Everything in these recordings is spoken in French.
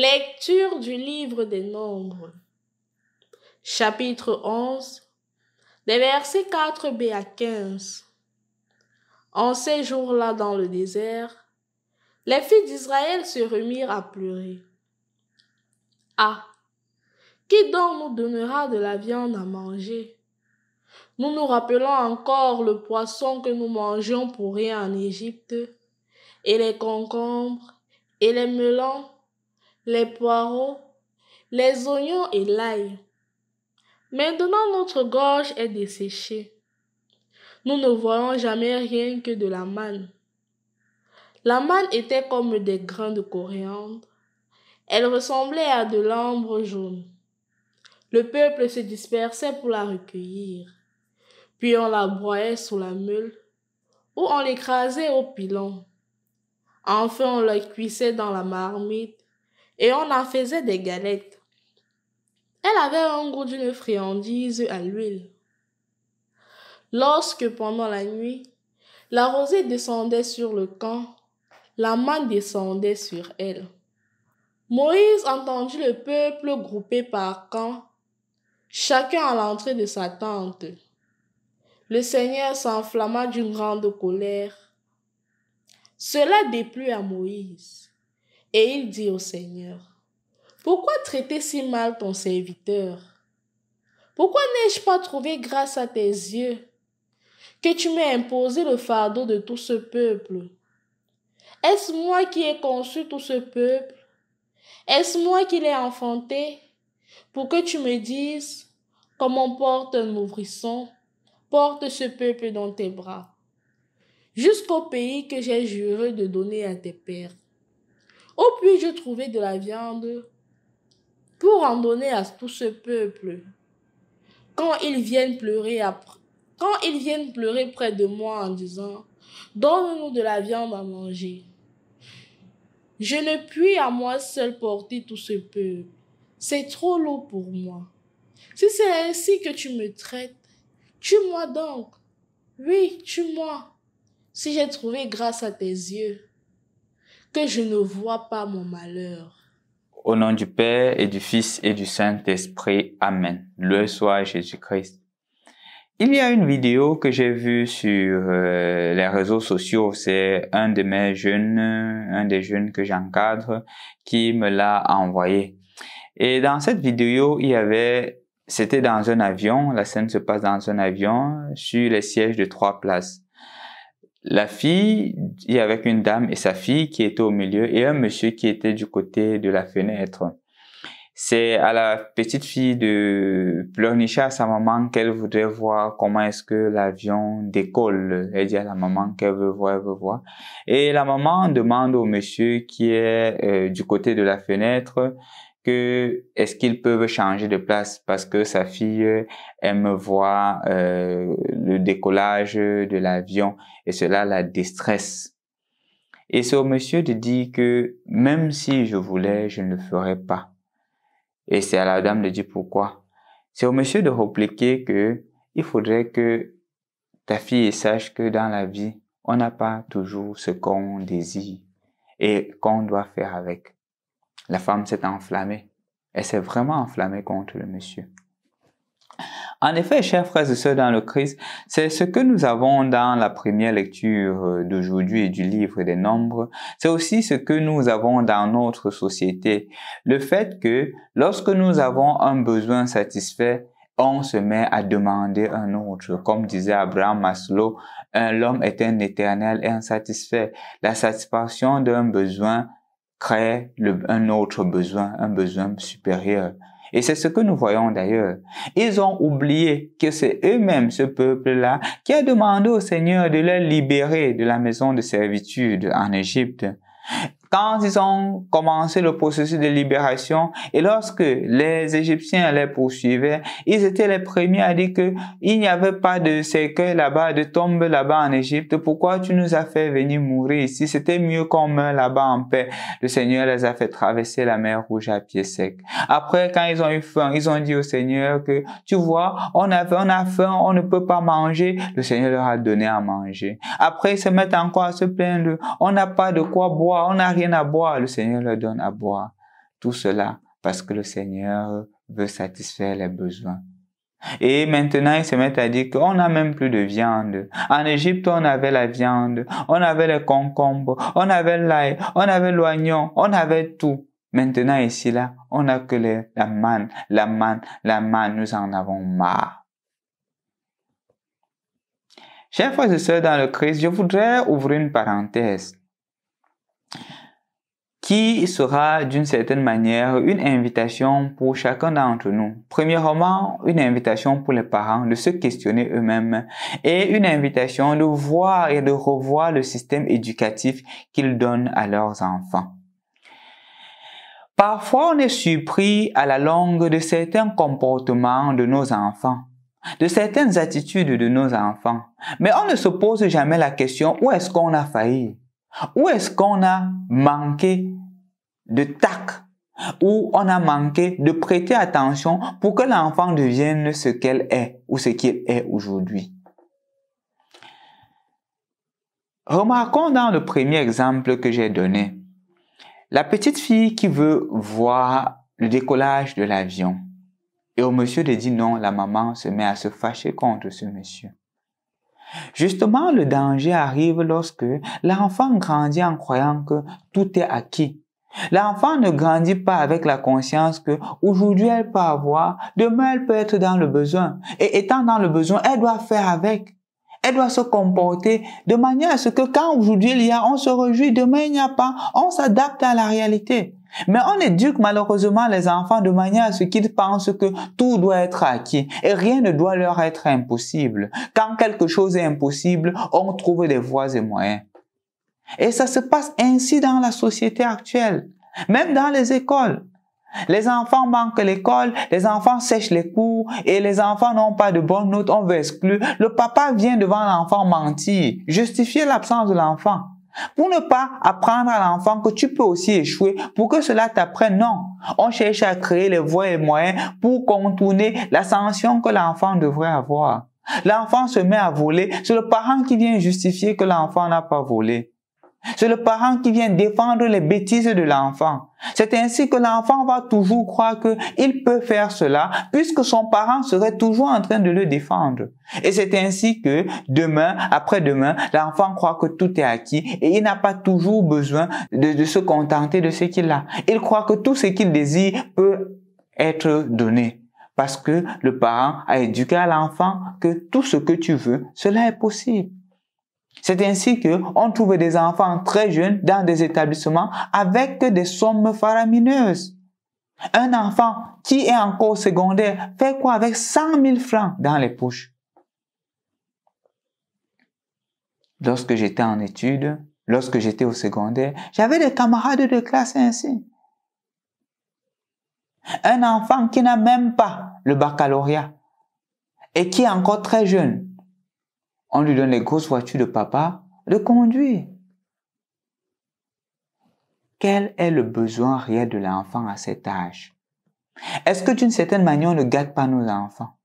Lecture du livre des Nombres, chapitre 11, des versets 4b à 15. En ces jours-là dans le désert, les filles d'Israël se remirent à pleurer. Ah, qui donc nous donnera de la viande à manger Nous nous rappelons encore le poisson que nous mangeons pour rien en Égypte, et les concombres, et les melons, les poireaux, les oignons et l'ail. Maintenant notre gorge est desséchée. Nous ne voyons jamais rien que de la manne. La manne était comme des grains de coriandre. Elle ressemblait à de l'ambre jaune. Le peuple se dispersait pour la recueillir. Puis on la broyait sous la meule ou on l'écrasait au pilon. Enfin on la cuissait dans la marmite et on en faisait des galettes. Elle avait un goût d'une friandise à l'huile. Lorsque, pendant la nuit, la rosée descendait sur le camp, la main descendait sur elle. Moïse entendit le peuple groupé par camp, chacun à l'entrée de sa tente. Le Seigneur s'enflamma d'une grande colère. Cela déplut à Moïse. Et il dit au Seigneur, Pourquoi traiter si mal ton serviteur Pourquoi n'ai-je pas trouvé grâce à tes yeux que tu m'aies imposé le fardeau de tout ce peuple Est-ce moi qui ai conçu tout ce peuple Est-ce moi qui l'ai enfanté pour que tu me dises, comme porte un ouvrisson, porte ce peuple dans tes bras, jusqu'au pays que j'ai juré de donner à tes pères. Où puis-je trouver de la viande pour en donner à tout ce peuple quand ils viennent pleurer après, quand ils viennent pleurer près de moi en disant Donne-nous de la viande à manger. Je ne puis à moi seul porter tout ce peuple. C'est trop lourd pour moi. Si c'est ainsi que tu me traites, tue-moi donc. Oui, tue-moi. Si j'ai trouvé grâce à tes yeux que je ne vois pas mon malheur. Au nom du Père et du Fils et du Saint-Esprit. Amen. Le soit Jésus-Christ. Il y a une vidéo que j'ai vue sur euh, les réseaux sociaux. C'est un de mes jeunes, un des jeunes que j'encadre, qui me l'a envoyé. Et dans cette vidéo, il y avait, c'était dans un avion. La scène se passe dans un avion sur les sièges de trois places la fille, est avec une dame et sa fille qui était au milieu et un monsieur qui était du côté de la fenêtre. C'est à la petite fille de pleurnicher à sa maman qu'elle voudrait voir comment est-ce que l'avion décolle. Elle dit à la maman qu'elle veut voir, elle veut voir. Et la maman demande au monsieur qui est euh, du côté de la fenêtre est-ce qu'ils peuvent changer de place parce que sa fille aime euh, voir euh, le décollage de l'avion et cela la déstresse. Et c'est au monsieur de dire que même si je voulais, je ne le ferais pas. Et c'est à la dame de dire pourquoi. C'est au monsieur de répliquer que il faudrait que ta fille sache que dans la vie, on n'a pas toujours ce qu'on désire et qu'on doit faire avec. La femme s'est enflammée. Elle s'est vraiment enflammée contre le monsieur. En effet, chers frères et sœurs dans le Christ, c'est ce que nous avons dans la première lecture d'aujourd'hui et du livre des Nombres. C'est aussi ce que nous avons dans notre société. Le fait que lorsque nous avons un besoin satisfait, on se met à demander un autre. Comme disait Abraham Maslow, l'homme est un éternel insatisfait. La satisfaction d'un besoin crée un autre besoin, un besoin supérieur. Et c'est ce que nous voyons d'ailleurs. Ils ont oublié que c'est eux-mêmes, ce peuple-là, qui a demandé au Seigneur de les libérer de la maison de servitude en Égypte quand ils ont commencé le processus de libération et lorsque les Égyptiens les poursuivaient, ils étaient les premiers à dire que il n'y avait pas de cercueil là-bas, de tombe là-bas en Égypte. Pourquoi tu nous as fait venir mourir ici? C'était mieux qu'on meurt là-bas en paix. Le Seigneur les a fait traverser la mer rouge à pied sec. Après, quand ils ont eu faim, ils ont dit au Seigneur que, tu vois, on a, on a faim, on ne peut pas manger. Le Seigneur leur a donné à manger. Après, ils se mettent encore à se plaindre. On n'a pas de quoi boire. On a rien à boire, le Seigneur leur donne à boire. Tout cela parce que le Seigneur veut satisfaire les besoins. Et maintenant, ils se mettent à dire qu'on n'a même plus de viande. En Égypte, on avait la viande, on avait les concombres, on avait l'ail, on avait l'oignon, on avait tout. Maintenant, ici, là, on n'a que les, la manne, la manne, la manne, nous en avons marre. Chers frères et sœurs dans le Christ, je voudrais ouvrir une parenthèse qui sera d'une certaine manière une invitation pour chacun d'entre nous. Premièrement, une invitation pour les parents de se questionner eux-mêmes et une invitation de voir et de revoir le système éducatif qu'ils donnent à leurs enfants. Parfois, on est surpris à la longue de certains comportements de nos enfants de certaines attitudes de nos enfants. Mais on ne se pose jamais la question où est-ce qu'on a failli Où est-ce qu'on a manqué de tac » où on a manqué de prêter attention pour que l'enfant devienne ce qu'elle est ou ce qu'il est aujourd'hui. Remarquons dans le premier exemple que j'ai donné, la petite fille qui veut voir le décollage de l'avion. Et au monsieur de dit non, la maman se met à se fâcher contre ce monsieur. Justement, le danger arrive lorsque l'enfant grandit en croyant que tout est acquis, L'enfant ne grandit pas avec la conscience que aujourd'hui elle peut avoir, demain elle peut être dans le besoin. Et étant dans le besoin, elle doit faire avec. Elle doit se comporter de manière à ce que quand aujourd'hui il y a, on se réjouit, demain il n'y a pas, on s'adapte à la réalité. Mais on éduque malheureusement les enfants de manière à ce qu'ils pensent que tout doit être acquis et rien ne doit leur être impossible. Quand quelque chose est impossible, on trouve des voies et moyens. Et ça se passe ainsi dans la société actuelle, même dans les écoles. Les enfants manquent l'école, les enfants sèchent les cours et les enfants n'ont pas de bonnes notes, on veut exclure. Le papa vient devant l'enfant mentir, justifier l'absence de l'enfant. Pour ne pas apprendre à l'enfant que tu peux aussi échouer, pour que cela t'apprenne, non. On cherche à créer les voies et moyens pour contourner la sanction que l'enfant devrait avoir. L'enfant se met à voler, c'est le parent qui vient justifier que l'enfant n'a pas volé. C'est le parent qui vient défendre les bêtises de l'enfant. C'est ainsi que l'enfant va toujours croire qu'il peut faire cela puisque son parent serait toujours en train de le défendre. Et c'est ainsi que demain, après-demain, l'enfant croit que tout est acquis et il n'a pas toujours besoin de, se contenter de ce qu'il a. Il croit que tout ce qu'il désire peut être donné parce que le parent a éduqué à l'enfant que tout ce que tu veux, cela est possible. C'est ainsi que on trouve des enfants très jeunes dans des établissements avec des sommes faramineuses. Un enfant qui est encore secondaire fait quoi avec 100 000 francs dans les poches Lorsque j'étais en études, lorsque j'étais au secondaire, j'avais des camarades de classe ainsi. Un enfant qui n'a même pas le baccalauréat et qui est encore très jeune on lui donne les grosses voitures de papa, le conduit. Quel est le besoin réel de l'enfant à cet âge Est-ce que d'une certaine manière, on ne gâte pas nos enfants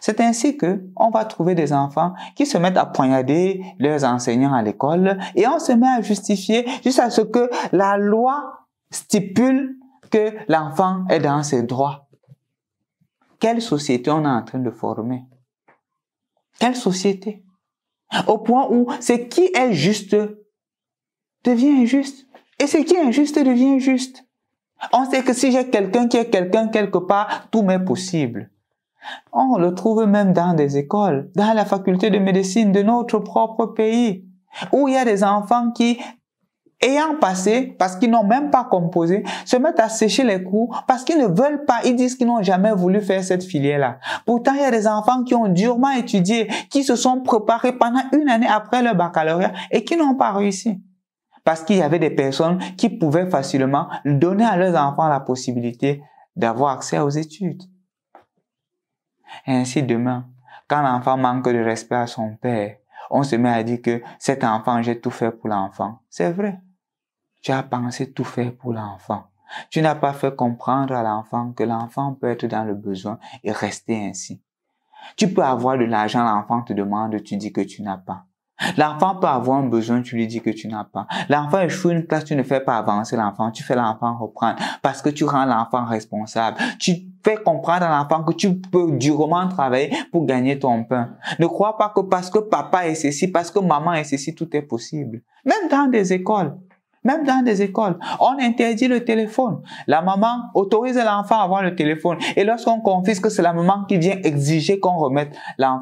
C'est ainsi que on va trouver des enfants qui se mettent à poignarder leurs enseignants à l'école et on se met à justifier jusqu'à ce que la loi stipule que l'enfant est dans ses droits. Quelle société on est en train de former Quelle société au point où ce qui est juste devient injuste. Et ce qui est injuste devient juste. On sait que si j'ai quelqu'un qui est quelqu'un quelque part, tout m'est possible. On le trouve même dans des écoles, dans la faculté de médecine de notre propre pays, où il y a des enfants qui ayant passé, parce qu'ils n'ont même pas composé, se mettent à sécher les cours parce qu'ils ne veulent pas, ils disent qu'ils n'ont jamais voulu faire cette filière-là. Pourtant, il y a des enfants qui ont durement étudié, qui se sont préparés pendant une année après leur baccalauréat et qui n'ont pas réussi. Parce qu'il y avait des personnes qui pouvaient facilement donner à leurs enfants la possibilité d'avoir accès aux études. ainsi, demain, quand l'enfant manque de respect à son père, on se met à dire que cet enfant, j'ai tout fait pour l'enfant. C'est vrai. Tu as pensé tout faire pour l'enfant. Tu n'as pas fait comprendre à l'enfant que l'enfant peut être dans le besoin et rester ainsi. Tu peux avoir de l'argent, l'enfant te demande, tu dis que tu n'as pas. L'enfant peut avoir un besoin, tu lui dis que tu n'as pas. L'enfant échoue une classe, tu ne fais pas avancer l'enfant, tu fais l'enfant reprendre parce que tu rends l'enfant responsable. Tu fais comprendre à l'enfant que tu peux durement travailler pour gagner ton pain. Ne crois pas que parce que papa est ceci, parce que maman est ceci, tout est possible. Même dans des écoles, même dans des écoles, on interdit le téléphone. La maman autorise l'enfant à avoir le téléphone. Et lorsqu'on confisque, c'est la maman qui vient exiger qu'on remette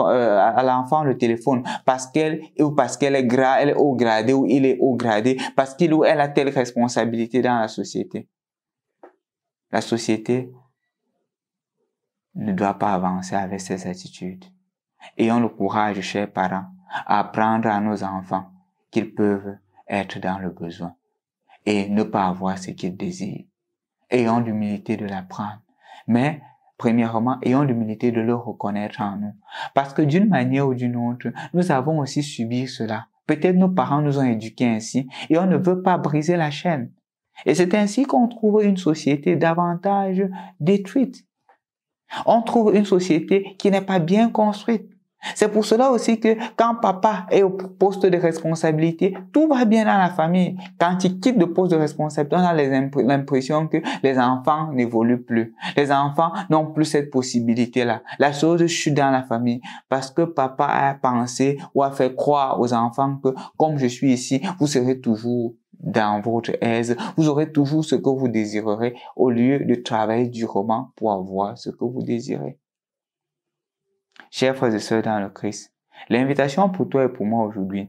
euh, à l'enfant le téléphone parce qu'elle ou parce qu'elle est grade, haut gradée ou il est haut gradé, parce qu'il ou elle a telle responsabilité dans la société. La société ne doit pas avancer avec ces attitudes. Ayons le courage, chers parents, à apprendre à nos enfants qu'ils peuvent être dans le besoin et ne pas avoir ce qu'il désire. Ayons l'humilité de l'apprendre. Mais, premièrement, ayons l'humilité de le reconnaître en nous. Parce que d'une manière ou d'une autre, nous avons aussi subi cela. Peut-être nos parents nous ont éduqués ainsi et on ne veut pas briser la chaîne. Et c'est ainsi qu'on trouve une société davantage détruite. On trouve une société qui n'est pas bien construite. C'est pour cela aussi que quand papa est au poste de responsabilité, tout va bien dans la famille. Quand il quitte le poste de responsabilité, on a l'impression que les enfants n'évoluent plus. Les enfants n'ont plus cette possibilité-là. La chose chute dans la famille parce que papa a pensé ou a fait croire aux enfants que comme je suis ici, vous serez toujours dans votre aise, vous aurez toujours ce que vous désirerez au lieu de travailler durement pour avoir ce que vous désirez. Chers frères et sœurs dans le Christ, l'invitation pour toi et pour moi aujourd'hui,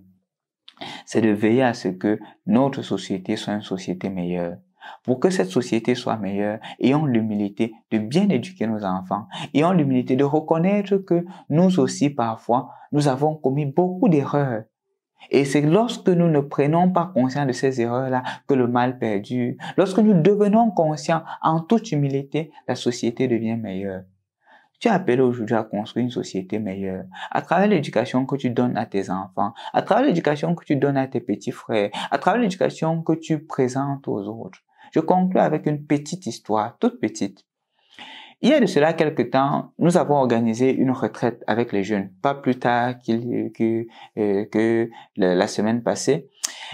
c'est de veiller à ce que notre société soit une société meilleure. Pour que cette société soit meilleure, ayons l'humilité de bien éduquer nos enfants, ayons l'humilité de reconnaître que nous aussi parfois, nous avons commis beaucoup d'erreurs. Et c'est lorsque nous ne prenons pas conscience de ces erreurs-là que le mal perdure. Lorsque nous devenons conscients en toute humilité, la société devient meilleure. Tu appelles aujourd'hui à construire une société meilleure. À travers l'éducation que tu donnes à tes enfants, à travers l'éducation que tu donnes à tes petits frères, à travers l'éducation que tu présentes aux autres. Je conclue avec une petite histoire, toute petite. Il y a de cela quelque temps, nous avons organisé une retraite avec les jeunes, pas plus tard que, euh, que la semaine passée.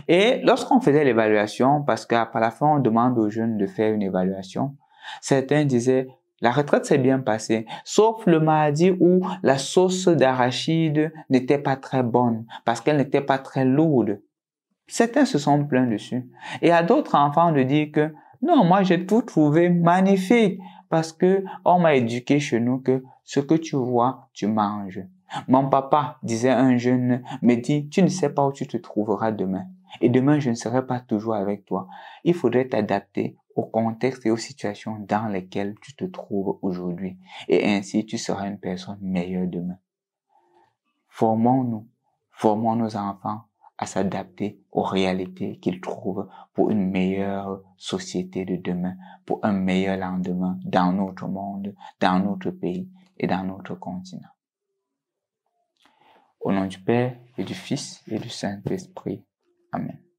Et lorsqu'on faisait l'évaluation, parce qu'à la fin, on demande aux jeunes de faire une évaluation, certains disaient, la retraite s'est bien passée, sauf le mardi où la sauce d'arachide n'était pas très bonne, parce qu'elle n'était pas très lourde. Certains se sont plaints dessus. Et à d'autres enfants de dire que, non, moi j'ai tout trouvé magnifique, parce que on m'a éduqué chez nous que ce que tu vois, tu manges. Mon papa, disait un jeune, me dit, tu ne sais pas où tu te trouveras demain. Et demain, je ne serai pas toujours avec toi. Il faudrait t'adapter au contexte et aux situations dans lesquelles tu te trouves aujourd'hui. Et ainsi, tu seras une personne meilleure demain. Formons-nous, formons nos enfants à s'adapter aux réalités qu'ils trouvent pour une meilleure société de demain, pour un meilleur lendemain dans notre monde, dans notre pays et dans notre continent. Au nom du Père et du Fils et du Saint-Esprit. Amen.